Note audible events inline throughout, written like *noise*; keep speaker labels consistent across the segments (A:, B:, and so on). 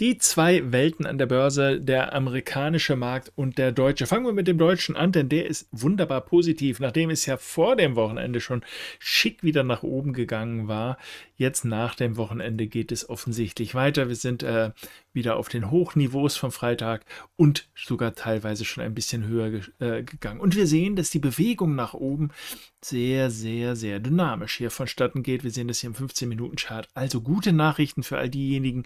A: Die zwei Welten an der Börse, der amerikanische Markt und der deutsche. Fangen wir mit dem deutschen an, denn der ist wunderbar positiv. Nachdem es ja vor dem Wochenende schon schick wieder nach oben gegangen war, Jetzt nach dem Wochenende geht es offensichtlich weiter. Wir sind äh, wieder auf den Hochniveaus vom Freitag und sogar teilweise schon ein bisschen höher ge äh, gegangen. Und wir sehen, dass die Bewegung nach oben sehr, sehr, sehr dynamisch hier vonstatten geht. Wir sehen das hier im 15-Minuten-Chart. Also gute Nachrichten für all diejenigen,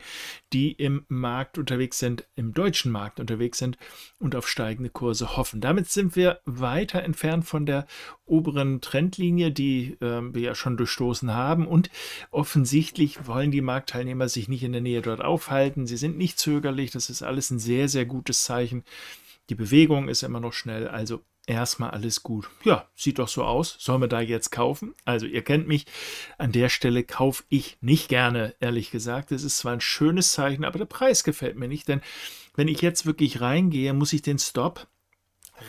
A: die im Markt unterwegs sind, im deutschen Markt unterwegs sind und auf steigende Kurse hoffen. Damit sind wir weiter entfernt von der oberen Trendlinie, die äh, wir ja schon durchstoßen haben und auf offensichtlich wollen die Marktteilnehmer sich nicht in der Nähe dort aufhalten. Sie sind nicht zögerlich. Das ist alles ein sehr, sehr gutes Zeichen. Die Bewegung ist immer noch schnell. Also erstmal alles gut. Ja, sieht doch so aus. Sollen wir da jetzt kaufen? Also ihr kennt mich. An der Stelle kaufe ich nicht gerne, ehrlich gesagt. Das ist zwar ein schönes Zeichen, aber der Preis gefällt mir nicht. Denn wenn ich jetzt wirklich reingehe, muss ich den Stop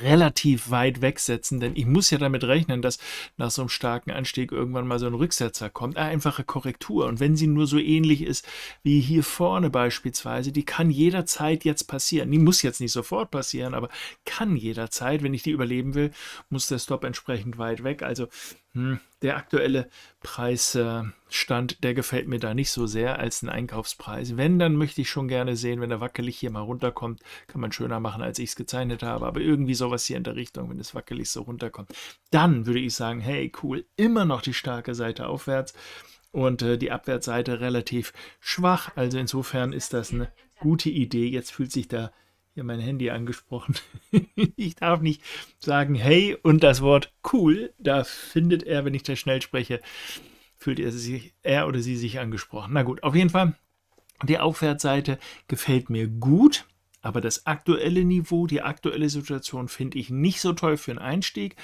A: relativ weit wegsetzen, denn ich muss ja damit rechnen, dass nach so einem starken Anstieg irgendwann mal so ein Rücksetzer kommt. Eine ah, einfache Korrektur. Und wenn sie nur so ähnlich ist wie hier vorne beispielsweise, die kann jederzeit jetzt passieren. Die muss jetzt nicht sofort passieren, aber kann jederzeit. Wenn ich die überleben will, muss der Stop entsprechend weit weg. Also hm, der aktuelle Preisstand, äh, der gefällt mir da nicht so sehr als ein Einkaufspreis. Wenn, dann möchte ich schon gerne sehen, wenn der wackelig hier mal runterkommt, kann man schöner machen, als ich es gezeichnet habe, aber irgendwie sowas hier in der Richtung, wenn es wackelig so runterkommt. Dann würde ich sagen, hey, cool, immer noch die starke Seite aufwärts und äh, die Abwärtsseite relativ schwach. Also insofern ist das eine gute Idee. Jetzt fühlt sich der ja mein Handy angesprochen. *laughs* ich darf nicht sagen hey und das Wort cool. Da findet er, wenn ich da schnell spreche, fühlt er, sich, er oder sie sich angesprochen. Na gut, auf jeden Fall, die Aufwärtsseite gefällt mir gut. Aber das aktuelle Niveau, die aktuelle Situation finde ich nicht so toll für einen Einstieg.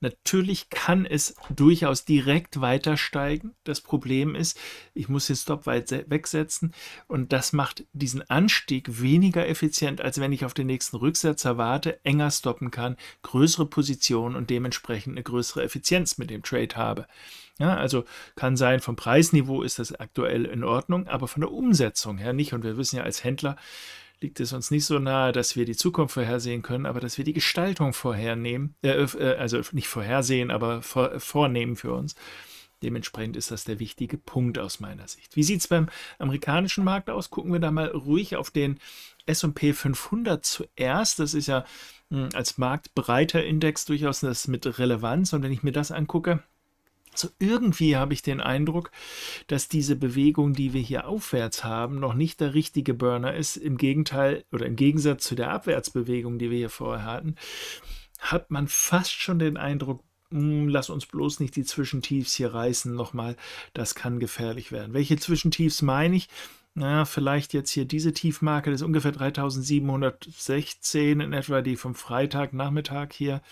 A: Natürlich kann es durchaus direkt weiter steigen. Das Problem ist, ich muss den Stop weit wegsetzen und das macht diesen Anstieg weniger effizient, als wenn ich auf den nächsten Rücksetzer warte, enger stoppen kann, größere Position und dementsprechend eine größere Effizienz mit dem Trade habe. Ja, also kann sein, vom Preisniveau ist das aktuell in Ordnung, aber von der Umsetzung her nicht. Und wir wissen ja als Händler, liegt es uns nicht so nahe, dass wir die Zukunft vorhersehen können, aber dass wir die Gestaltung vorhernehmen, äh, äh also nicht vorhersehen, aber vor, vornehmen für uns. Dementsprechend ist das der wichtige Punkt aus meiner Sicht. Wie sieht es beim amerikanischen Markt aus? Gucken wir da mal ruhig auf den SP 500 zuerst. Das ist ja mh, hm, als marktbreiter Index durchaus das mit Relevanz. Und wenn ich mir das angucke, so also irgendwie habe ich den Eindruck, dass diese Bewegung, die wir hier aufwärts haben, noch nicht der richtige Burner ist. Im Gegenteil oder im Gegensatz zu der Abwärtsbewegung, die wir hier vorher hatten, hat man fast schon den Eindruck, hm, lass uns bloß nicht die Zwischentiefs hier reißen. Nochmal, das kann gefährlich werden. Welche Zwischentiefs meine ich? Na, vielleicht jetzt hier diese Tiefmarke, das ist ungefähr 3716 in etwa, die vom Freitagnachmittag hier.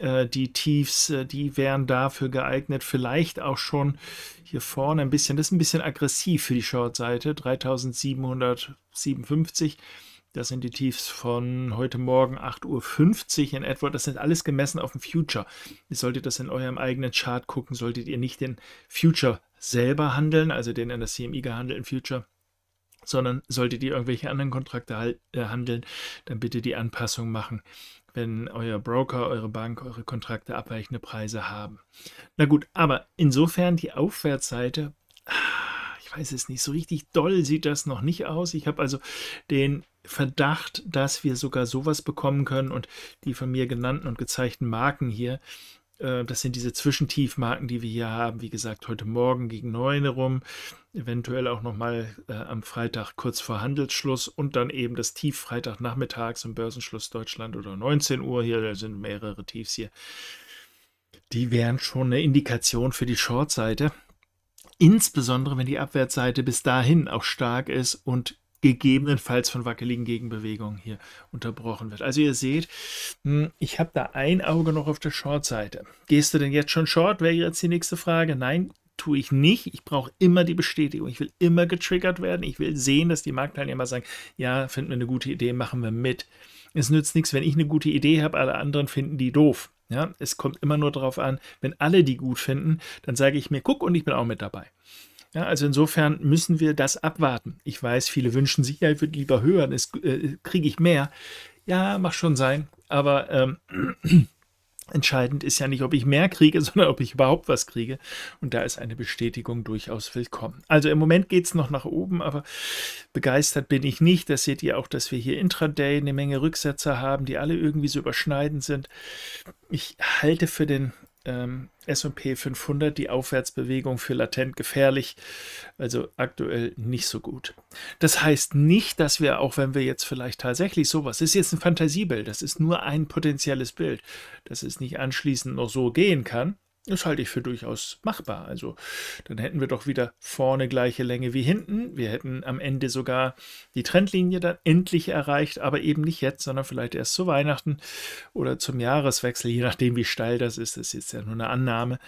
A: Äh, die Tiefs, äh, die wären dafür geeignet. Vielleicht auch schon hier vorne ein bisschen, das ist ein bisschen aggressiv für die Short-Seite, 3757. Das sind die Tiefs von heute Morgen 8.50 Uhr in etwa. Das sind alles gemessen auf dem Future. Ihr solltet das in eurem eigenen Chart gucken, solltet ihr nicht den Future selber handeln, also den in der CMI gehandelten Future, sondern solltet ihr irgendwelche anderen Kontrakte äh, handeln, dann bitte die Anpassung machen wenn euer Broker, eure Bank, eure Kontrakte abweichende Preise haben. Na gut, aber insofern die Aufwärtsseite, ah, ich weiß es nicht, so richtig doll sieht das noch nicht aus. Ich habe also den Verdacht, dass wir sogar sowas bekommen können und die von mir genannten und gezeigten Marken hier äh, das sind diese Zwischentiefmarken, die wir hier haben. Wie gesagt, heute Morgen gegen 9 herum, eventuell auch nochmal äh, am Freitag kurz vor Handelsschluss und dann eben das Tief Freitagnachmittags im Börsenschluss Deutschland oder 19 Uhr. Hier sind mehrere Tiefs hier. Die wären schon eine Indikation für die Shortseite insbesondere wenn die Abwärtsseite bis dahin auch stark ist und gegebenenfalls von wackeligen Gegenbewegungen hier unterbrochen wird. Also ihr seht, hm, ich habe da ein Auge noch auf der Short-Seite. Gehst du denn jetzt schon Short? Wäre jetzt die nächste Frage. Nein, tue ich nicht. Ich brauche immer die Bestätigung. Ich will immer getriggert werden. Ich will sehen, dass die Marktteilnehmer sagen, ja, finden wir eine gute Idee, machen wir mit. Es nützt nichts, wenn ich eine gute Idee habe, alle anderen finden die doof. Ja, es kommt immer nur darauf an, wenn alle die gut finden, dann sage ich mir, guck und ich bin auch mit dabei. Ja, also insofern müssen wir das abwarten. Ich weiß, viele wünschen sich, ja, ich würde lieber hören, äh, kriege ich mehr. Ja, mag schon sein, aber ähm, *clears throat* entscheidend ist ja nicht, ob ich mehr kriege, *laughs* sondern ob ich überhaupt was kriege. Und da ist eine Bestätigung durchaus willkommen. Also im Moment geht es noch nach oben, aber begeistert bin ich nicht. Das seht ihr auch, dass wir hier intraday eine Menge Rücksetzer haben, die alle irgendwie so überschneidend sind. Ich halte für den ähm, SP 500 die Aufwärtsbewegung für latent gefährlich, also aktuell nicht so gut. Das heißt nicht, dass wir, auch wenn wir jetzt vielleicht tatsächlich sowas, ist jetzt ein Fantasiebild, das ist nur ein potenzielles Bild, dass es nicht anschließend noch so gehen kann, das halte ich für durchaus machbar. Also dann hätten wir doch wieder vorne gleiche Länge wie hinten. Wir hätten am Ende sogar die Trendlinie dann endlich erreicht, aber eben nicht jetzt, sondern vielleicht erst zu Weihnachten oder zum Jahreswechsel, je nachdem wie steil das ist. Das ist jetzt ja nur eine Annahme.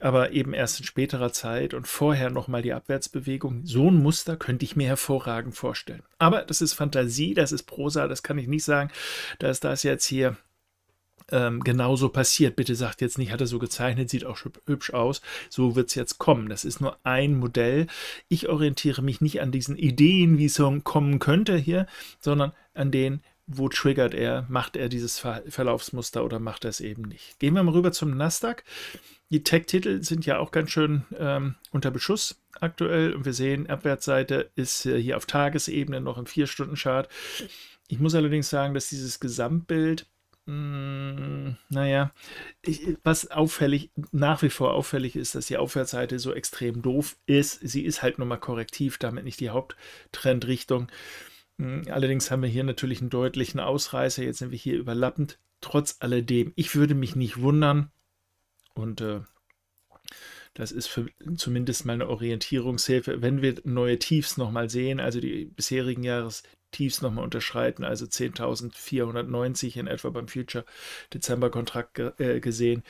A: Aber eben erst in späterer Zeit und vorher nochmal die Abwärtsbewegung. So ein Muster könnte ich mir hervorragend vorstellen. Aber das ist Fantasie, das ist Prosa, das kann ich nicht sagen, dass das jetzt hier ähm, genauso passiert. Bitte sagt jetzt nicht, hat er so gezeichnet, sieht auch hübsch aus. So wird es jetzt kommen. Das ist nur ein Modell. Ich orientiere mich nicht an diesen Ideen, wie es kommen könnte hier, sondern an den, wo triggert er, macht er dieses Ver Verlaufsmuster oder macht er es eben nicht. Gehen wir mal rüber zum Nasdaq. Die Tech-Titel sind ja auch ganz schön ähm, unter Beschuss aktuell und wir sehen, Abwärtsseite ist äh, hier auf Tagesebene noch im 4-Stunden-Chart. Ich muss allerdings sagen, dass dieses Gesamtbild Mm, naja, ich, äh was auffällig, nach wie vor auffällig ist, dass die Aufwärtsseite so extrem doof ist. Sie ist halt nur mal korrektiv, damit nicht die Haupttrendrichtung. Mm, allerdings haben wir hier natürlich einen deutlichen Ausreißer. Jetzt sind wir hier überlappend. Trotz alledem, ich würde mich nicht wundern. Und äh, das ist für zumindest mal eine Orientierungshilfe. Wenn wir neue Tiefs nochmal sehen, also die bisherigen Jahres, Tiefs nochmal unterschreiten, also 10.490 in etwa beim Future Dezember Kontrakt ge äh, gesehen,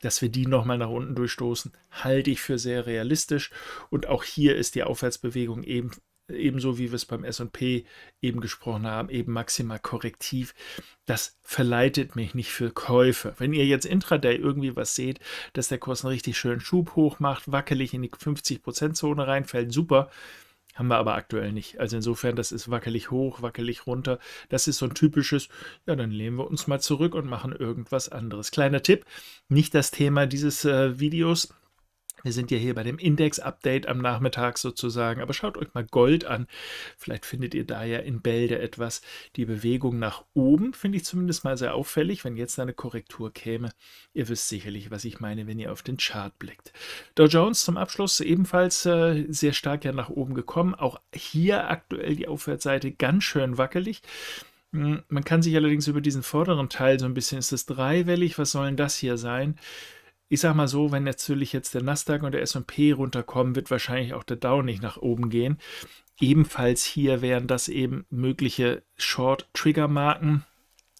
A: dass wir die nochmal nach unten durchstoßen, halte ich für sehr realistisch. Und auch hier ist die Aufwärtsbewegung eben ebenso wie wir es beim SP eben gesprochen haben, eben maximal korrektiv. Das verleitet mich nicht für Käufe. Wenn ihr jetzt intraday irgendwie was seht, dass der Kurs einen richtig schönen Schub hoch macht, wackelig in die 50%-Zone reinfällt, super. Haben wir aber aktuell nicht. Also insofern, das ist wackelig hoch, wackelig runter. Das ist so ein typisches, ja, dann lehnen wir uns mal zurück und machen irgendwas anderes. Kleiner Tipp, nicht das Thema dieses äh, Videos, wir sind ja hier bei dem Index-Update am Nachmittag sozusagen, aber schaut euch mal Gold an. Vielleicht findet ihr da ja in Bälde etwas. Die Bewegung nach oben finde ich zumindest mal sehr auffällig. Wenn jetzt eine Korrektur käme, ihr wisst sicherlich, was ich meine, wenn ihr auf den Chart blickt. Dow Jones zum Abschluss ebenfalls äh, sehr stark ja nach oben gekommen. Auch hier aktuell die Aufwärtsseite ganz schön wackelig. Hm, man kann sich allerdings über diesen vorderen Teil so ein bisschen, ist das dreiwellig? Was soll denn das hier sein? ich sag mal so, wenn natürlich jetzt der Nasdaq und der S&P runterkommen, wird wahrscheinlich auch der Dow nicht nach oben gehen. Ebenfalls hier wären das eben mögliche Short-Trigger-Marken.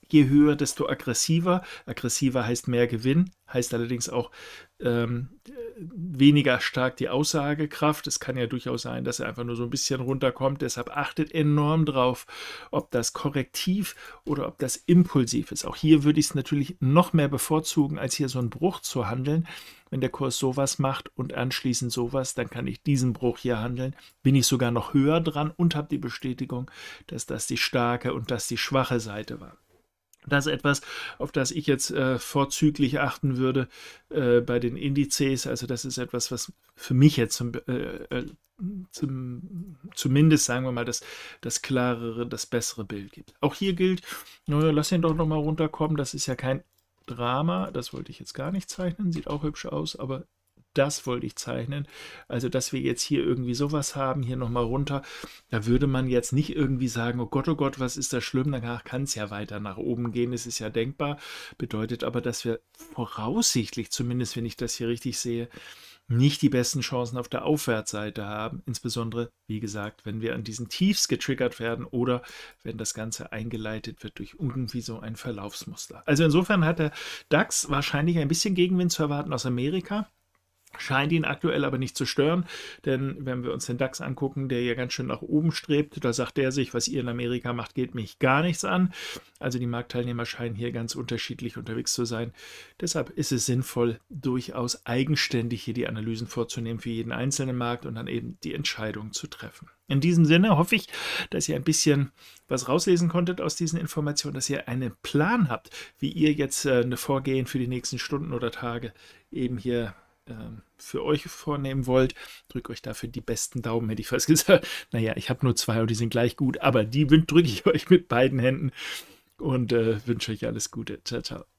A: Je höher, desto aggressiver. Aggressiver heißt mehr Gewinn, heißt allerdings auch ähm, weniger stark die Aussagekraft. Es kann ja durchaus sein, dass er einfach nur so ein bisschen runterkommt. Deshalb achtet enorm drauf, ob das korrektiv oder ob das impulsiv ist. Auch hier würde ich es natürlich noch mehr bevorzugen, als hier so einen Bruch zu handeln. Wenn der Kurs sowas macht und anschließend sowas, dann kann ich diesen Bruch hier handeln. Bin ich sogar noch höher dran und habe die Bestätigung, dass das die starke und dass die schwache Seite war. Das ist etwas, auf das ich jetzt äh, vorzüglich achten würde äh, bei den Indizes. Also das ist etwas, was für mich jetzt zum, äh, äh zum, zumindest, sagen wir mal, das, das klarere, das bessere Bild gibt. Auch hier gilt, naja, lass ihn doch nochmal runterkommen. Das ist ja kein Drama. Das wollte ich jetzt gar nicht zeichnen. Sieht auch hübsch aus, aber das wollte ich zeichnen. Also, dass wir jetzt hier irgendwie sowas haben, hier nochmal runter, da würde man jetzt nicht irgendwie sagen, oh Gott, oh Gott, was ist da schlimm, danach kann es ja weiter nach oben gehen, es ist ja denkbar. Bedeutet aber, dass wir voraussichtlich, zumindest wenn ich das hier richtig sehe, nicht die besten Chancen auf der Aufwärtsseite haben, insbesondere, wie gesagt, wenn wir an diesen Tiefs getriggert werden oder wenn das Ganze eingeleitet wird durch irgendwie so ein Verlaufsmuster. Also insofern hat der DAX wahrscheinlich ein bisschen Gegenwind zu erwarten aus Amerika scheint ihn aktuell aber nicht zu stören, denn wenn wir uns den DAX angucken, der ja ganz schön nach oben strebt, da sagt er sich, was ihr in Amerika macht, geht mich gar nichts an. Also die Marktteilnehmer scheinen hier ganz unterschiedlich unterwegs zu sein. Deshalb ist es sinnvoll, durchaus eigenständig hier die Analysen vorzunehmen für jeden einzelnen Markt und dann eben die Entscheidung zu treffen. In diesem Sinne hoffe ich, dass ihr ein bisschen was rauslesen konntet aus diesen Informationen, dass ihr einen Plan habt, wie ihr jetzt äh, eine Vorgehen für die nächsten Stunden oder Tage eben hier ähm, für euch vornehmen wollt, drückt euch dafür die besten Daumen, hätte ich fast *laughs* gesagt. Naja, ich habe nur zwei und die sind gleich gut, aber die drücke ich *laughs* euch mit beiden Händen und äh, wünsche euch alles Gute. Ciao, ciao.